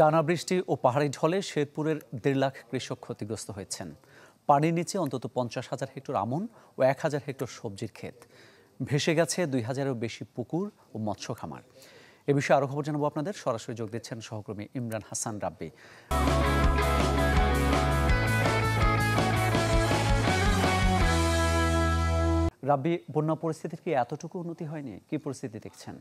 টানা বৃষ্টি ও পাহাড়ি ঢলে শেরপুরের দেড় লাখ কৃষক ক্ষতিগ্রস্ত হয়েছেন পানির নিচে অন্তত পঞ্চাশ হাজার হেক্টর আমন ও এক হাজার হেক্টর সবজির ক্ষেত ভেসে গেছে দুই হাজারেরও বেশি পুকুর ও মৎস্য খামার এ বিষয়ে আরও খবর জানাবো আপনাদের সরাসরি যোগ দিচ্ছেন সহকর্মী ইমরান হাসান রাব্বি রাব্বি বন্যা পরিস্থিতির কি এতটুকু উন্নতি হয়নি কি পরিস্থিতি দেখছেন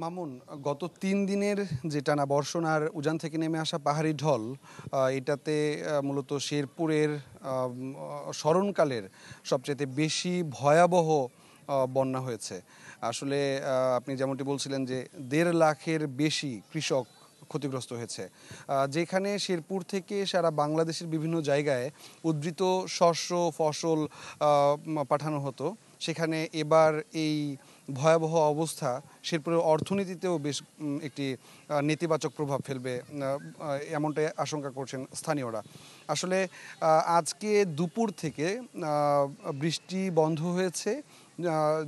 মামুন গত তিন দিনের যে টানা বর্ষণ আর উজান থেকে নেমে আসা পাহাড়ি ঢল এটাতে মূলত শেরপুরের স্মরণকালের সবচেয়ে বেশি ভয়াবহ বন্যা হয়েছে আসলে আপনি যেমনটি বলছিলেন যে দেড় লাখের বেশি কৃষক ক্ষতিগ্রস্ত হয়েছে যেখানে শেরপুর থেকে সারা বাংলাদেশের বিভিন্ন জায়গায় উদ্ধৃত শস্য ফসল পাঠানো হতো সেখানে এবার এই ভয়াবহ অবস্থা শিল্পের অর্থনীতিতেও বেশ একটি নেতিবাচক প্রভাব ফেলবে এমনটাই আশঙ্কা করছেন স্থানীয়রা আসলে আজকে দুপুর থেকে বৃষ্টি বন্ধ হয়েছে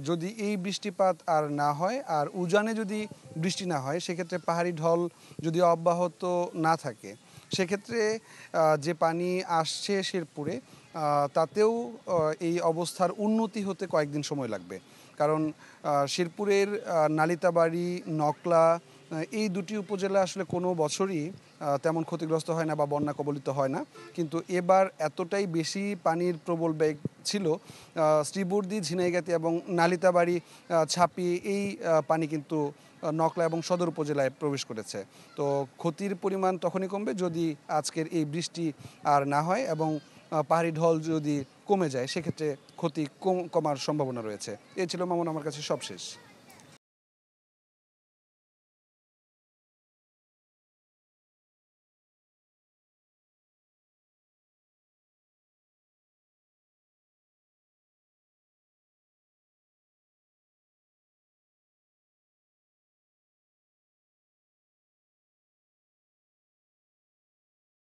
যদি এই বৃষ্টিপাত আর না হয় আর উজানে যদি বৃষ্টি না হয় সেক্ষেত্রে পাহাড়ি ঢল যদি অব্যাহত না থাকে সেক্ষেত্রে যে পানি আসছে শেরপুরে তাতেও এই অবস্থার উন্নতি হতে কয়েকদিন সময় লাগবে কারণ শিরপুরের নালিতাবাড়ি নকলা এই দুটি উপজেলা আসলে কোনো বছরই তেমন ক্ষতিগ্রস্ত হয় না বা বন্যা কবলিত হয় না কিন্তু এবার এতটাই বেশি পানির প্রবল বেগ ছিল শ্রীবর্দি ঝিনাইগাতি এবং নালিতাবাড়ি ছাপি এই পানি কিন্তু নকলা এবং সদর উপজেলায় প্রবেশ করেছে তো ক্ষতির পরিমাণ তখনই কমবে যদি আজকের এই বৃষ্টি আর না হয় এবং পাহাড়ি ঢল যদি কমে যায় সেক্ষেত্রে ক্ষতি কমার সম্ভাবনা রয়েছে এ ছিল মামুন আমার কাছে সবশেষ